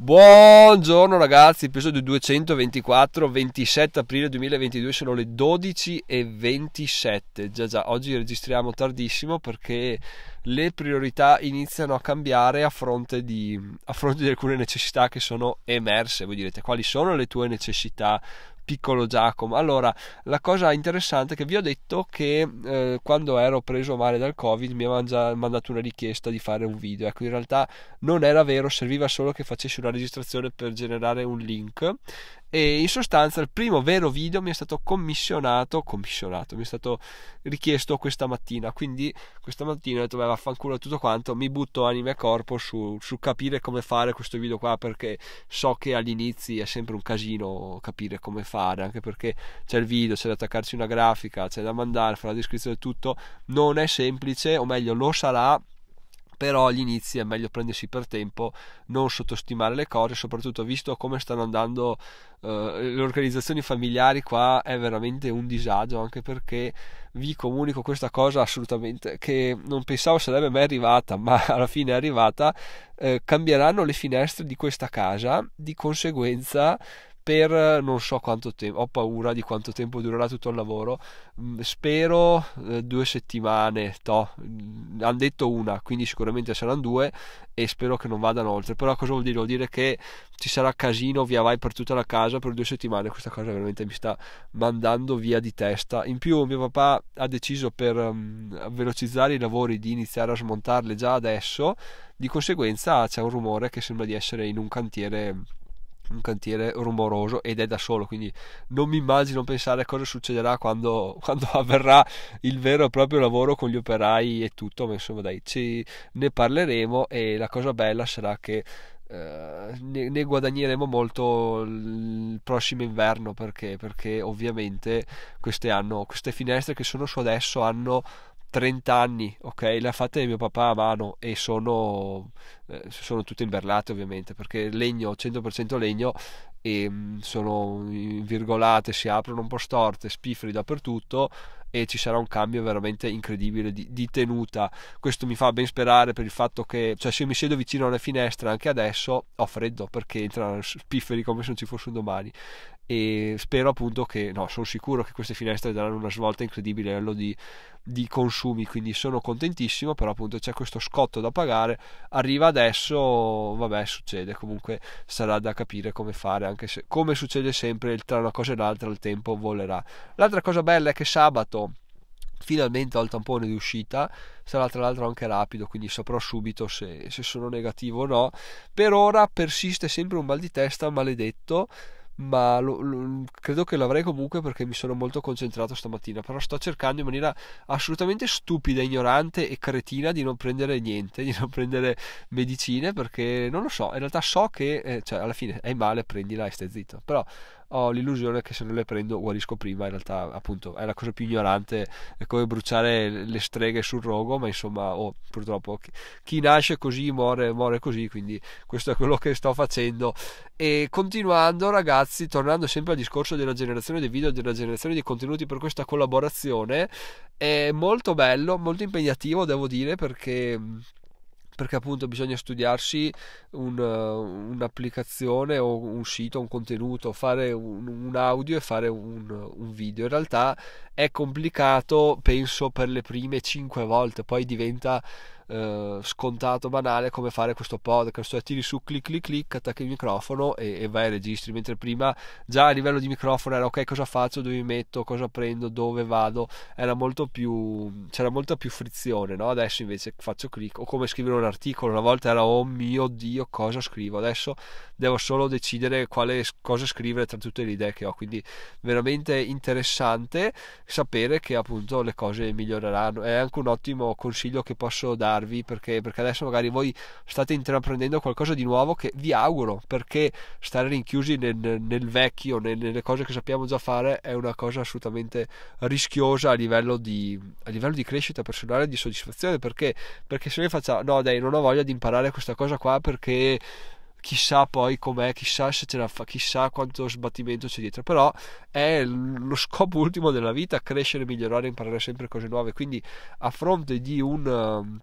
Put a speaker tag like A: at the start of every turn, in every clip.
A: Buongiorno ragazzi, episodio 224, 27 aprile 2022, sono le 12.27. Già già, oggi registriamo tardissimo perché le priorità iniziano a cambiare a fronte, di, a fronte di alcune necessità che sono emerse. Voi direte quali sono le tue necessità? piccolo Giacomo. Allora, la cosa interessante è che vi ho detto che eh, quando ero preso male dal Covid mi avevano già mandato una richiesta di fare un video. Ecco, in realtà non era vero, serviva solo che facessi una registrazione per generare un link e in sostanza il primo vero video mi è stato commissionato, commissionato, mi è stato richiesto questa mattina, quindi questa mattina ho detto beh vaffanculo tutto quanto, mi butto anima e corpo su, su, capire come fare questo video qua perché so che all'inizio è sempre un casino capire come fare, anche perché c'è il video, c'è da attaccarci una grafica, c'è da mandare, fare la descrizione e tutto, non è semplice, o meglio lo sarà però agli inizi è meglio prendersi per tempo, non sottostimare le cose, soprattutto visto come stanno andando eh, le organizzazioni familiari qua è veramente un disagio, anche perché vi comunico questa cosa assolutamente che non pensavo sarebbe mai arrivata, ma alla fine è arrivata, eh, cambieranno le finestre di questa casa, di conseguenza per eh, non so quanto tempo, ho paura di quanto tempo durerà tutto il lavoro, mm, spero eh, due settimane, toh, hanno detto una, quindi sicuramente saranno due e spero che non vadano oltre. Però cosa vuol dire? Vuol dire che ci sarà casino via vai per tutta la casa per due settimane. Questa cosa veramente mi sta mandando via di testa. In più mio papà ha deciso per um, velocizzare i lavori di iniziare a smontarle già adesso, di conseguenza c'è un rumore che sembra di essere in un cantiere un cantiere rumoroso ed è da solo, quindi non mi immagino pensare a cosa succederà quando, quando avverrà il vero e proprio lavoro con gli operai e tutto, ma insomma dai, ci, ne parleremo e la cosa bella sarà che eh, ne, ne, guadagneremo molto il prossimo inverno perché, perché ovviamente queste, hanno, queste finestre che sono su adesso hanno 30 anni, ok? Le ha fatte mio papà a mano e sono, eh, sono tutte inverlate ovviamente perché legno, 100% legno, e mm, sono virgolate, si aprono un po' storte, spifferi dappertutto e ci sarà un cambio veramente incredibile di, di, tenuta. Questo mi fa ben sperare per il fatto che, cioè, se mi siedo vicino alle finestre anche adesso ho freddo perché entrano spifferi come se non ci fosse un domani. E spero appunto che, no, sono sicuro che queste finestre daranno una svolta incredibile a livello di, di consumi. Quindi sono contentissimo, però appunto c'è questo scotto da pagare. Arriva adesso, vabbè, succede. Comunque sarà da capire come fare anche anche se come succede sempre tra una cosa e l'altra il tempo volerà. L'altra cosa bella è che sabato finalmente ho il tampone di uscita sarà tra l'altro anche rapido quindi saprò subito se, se sono negativo o no per ora persiste sempre un mal di testa maledetto ma lo, lo, credo che l'avrei comunque perché mi sono molto concentrato stamattina, però sto cercando in maniera assolutamente stupida, ignorante e cretina di non prendere niente, di non prendere medicine perché non lo so, in realtà so che eh, cioè, alla fine hai male, prendila e stai zitto, però ho l'illusione che se non le prendo guarisco prima, in realtà appunto è la cosa più ignorante, è come bruciare le streghe sul rogo, ma insomma oh, purtroppo chi nasce così muore, muore così, quindi questo è quello che sto facendo. E continuando ragazzi, tornando sempre al discorso della generazione dei video, della generazione di contenuti per questa collaborazione, è molto bello, molto impegnativo devo dire perché perché appunto bisogna studiarsi un, eh, un'applicazione o un sito, un contenuto, fare un, un audio e fare un, un, video. In realtà è complicato, penso, per le prime 5 volte, poi diventa eh, scontato, banale come fare questo podcast, cioè tiri su, clic, clic, clic, attacchi il microfono e, e vai e registri, mentre prima già a livello di microfono era ok cosa faccio, dove mi metto, cosa prendo, dove vado, era molto più, c'era molta più frizione, no? adesso invece faccio clic o come scrivere un articolo, una volta era oh mio dio cosa scrivo, adesso devo solo decidere quale cosa scrivere tra tutte le idee che ho, quindi veramente interessante sapere che appunto le cose miglioreranno, è anche un ottimo consiglio che posso dare aggiornarvi perché, perché, adesso magari voi state intraprendendo qualcosa di nuovo che vi auguro perché stare rinchiusi nel, nel vecchio, nel, nelle cose che sappiamo già fare è una cosa assolutamente rischiosa a livello di, a livello di crescita personale e di soddisfazione perché, perché se noi facciamo no dai non ho voglia di imparare questa cosa qua perché chissà poi com'è, chissà se ce la fa, chissà quanto sbattimento c'è dietro, però è lo scopo ultimo della vita, crescere, migliorare, imparare sempre cose nuove, quindi a fronte di un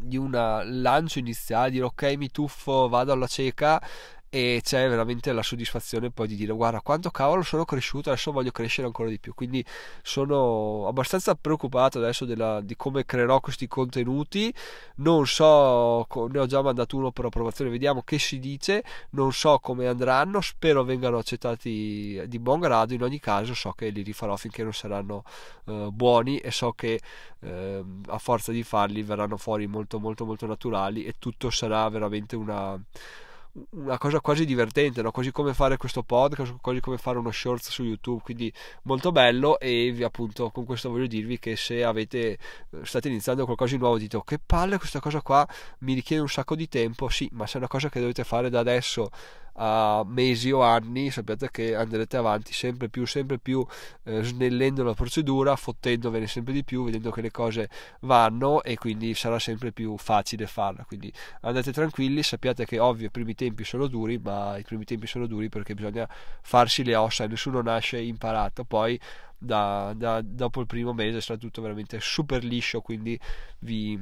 A: di un lancio iniziale, dire ok mi tuffo, vado alla cieca, e c'è veramente la soddisfazione poi di dire guarda quanto cavolo sono cresciuto adesso voglio crescere ancora di più quindi sono abbastanza preoccupato adesso della, di come creerò questi contenuti non so ne ho già mandato uno per approvazione vediamo che si dice non so come andranno spero vengano accettati di buon grado in ogni caso so che li rifarò finché non saranno eh, buoni e so che eh, a forza di farli verranno fuori molto molto molto naturali e tutto sarà veramente una una cosa quasi divertente, no? quasi come fare questo podcast, così come fare uno short su YouTube, quindi molto bello e vi appunto con questo voglio dirvi che se avete eh, state iniziando qualcosa di nuovo dite oh, che palle questa cosa qua mi richiede un sacco di tempo, sì, ma se è una cosa che dovete fare da adesso a mesi o anni sappiate che andrete avanti sempre più, sempre più eh, snellendo la procedura, fottendovene sempre di più, vedendo che le cose vanno e quindi sarà sempre più facile farla. Quindi andate tranquilli, sappiate che ovvio i primi tempi sono duri, ma i primi tempi sono duri perché bisogna farsi le ossa, e nessuno nasce imparato, poi da, da, dopo il primo mese sarà tutto veramente super liscio, quindi vi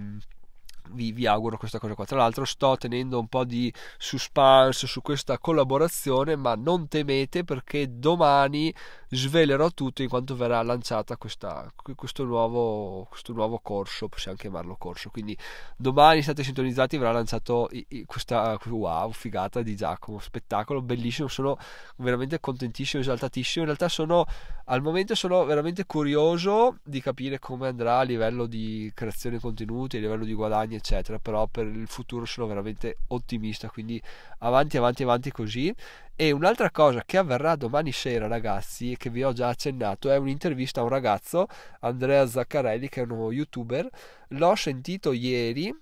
A: vi, vi, auguro questa cosa qua. Tra l'altro sto tenendo un po' di suspense su questa collaborazione, ma non temete perché domani svelerò tutto in quanto verrà lanciata questa, questo, nuovo, questo, nuovo, corso, possiamo chiamarlo corso. Quindi domani state sintonizzati, verrà lanciato questa wow, figata di Giacomo, spettacolo bellissimo, sono veramente contentissimo, esaltatissimo. In realtà sono al momento sono veramente curioso di capire come andrà a livello di creazione contenuti, a livello di guadagni eccetera però per il futuro sono veramente ottimista quindi avanti avanti avanti così e un'altra cosa che avverrà domani sera ragazzi e che vi ho già accennato è un'intervista a un ragazzo Andrea Zaccarelli che è un nuovo youtuber l'ho sentito ieri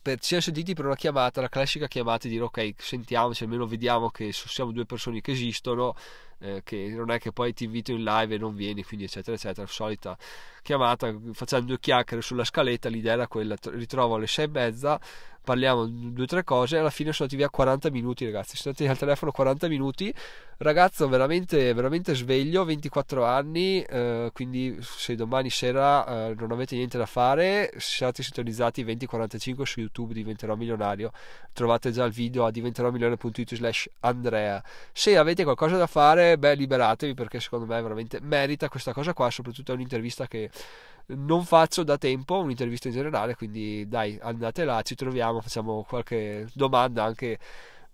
A: per, ci siamo sentiti per una chiamata, la classica chiamata di dire ok, sentiamoci, almeno vediamo che siamo due persone che esistono eh, che non è che poi ti invito in live e non vieni, quindi eccetera eccetera, solita chiamata, facciamo due chiacchiere sulla scaletta, l'idea era quella, ritrovo alle sei e mezza, parliamo due o tre cose alla fine sono andati via 40 minuti ragazzi, sono stati al telefono 40 minuti, ragazzo veramente, veramente sveglio, 24 anni, eh, quindi se domani sera eh, non avete niente da fare, siate sintonizzati 2045 su YouTube diventerò milionario, trovate già il video a diventerò milione.it slash Andrea, se avete qualcosa da fare beh, liberatevi perché secondo me veramente merita questa cosa qua, soprattutto è un'intervista che non faccio da tempo, un'intervista in generale, quindi dai, andate là, ci troviamo, facciamo qualche domanda anche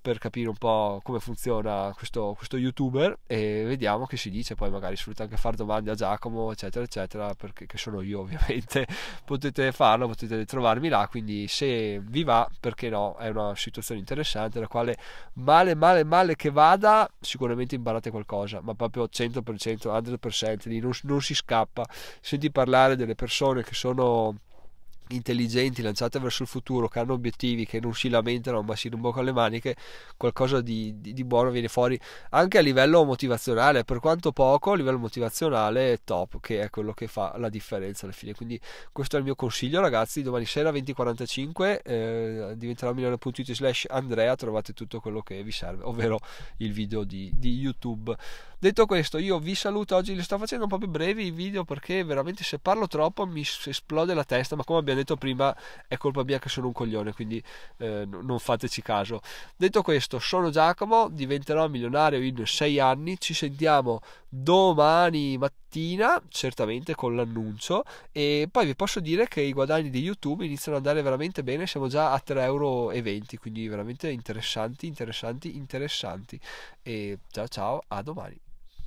A: per capire un po' come funziona questo, questo youtuber e vediamo che si dice poi magari solito anche fare domande a Giacomo eccetera eccetera perché sono io ovviamente potete farlo potete trovarmi là quindi se vi va perché no è una situazione interessante la quale male male male che vada sicuramente imparate qualcosa ma proprio 100% 100% lì non, non si scappa senti parlare delle persone che sono intelligenti lanciate verso il futuro che hanno obiettivi che non si lamentano ma si rimbocca le maniche qualcosa di, di, di, buono viene fuori anche a livello motivazionale per quanto poco a livello motivazionale è top che è quello che fa la differenza alla fine quindi questo è il mio consiglio ragazzi domani sera 20.45 eh, diventerà milano.it slash Andrea trovate tutto quello che vi serve ovvero il video di, di YouTube detto questo io vi saluto oggi li sto facendo un po' più brevi i video perché veramente se parlo troppo mi esplode la testa ma come abbiamo abbiamo detto prima è colpa mia che sono un coglione, quindi eh, non fateci caso. Detto questo, sono Giacomo, diventerò milionario in sei anni, ci sentiamo domani mattina, certamente con l'annuncio, e poi vi posso dire che i guadagni di YouTube iniziano ad andare veramente bene, siamo già a 3,20 euro, quindi veramente interessanti, interessanti, interessanti. E ciao ciao, a domani.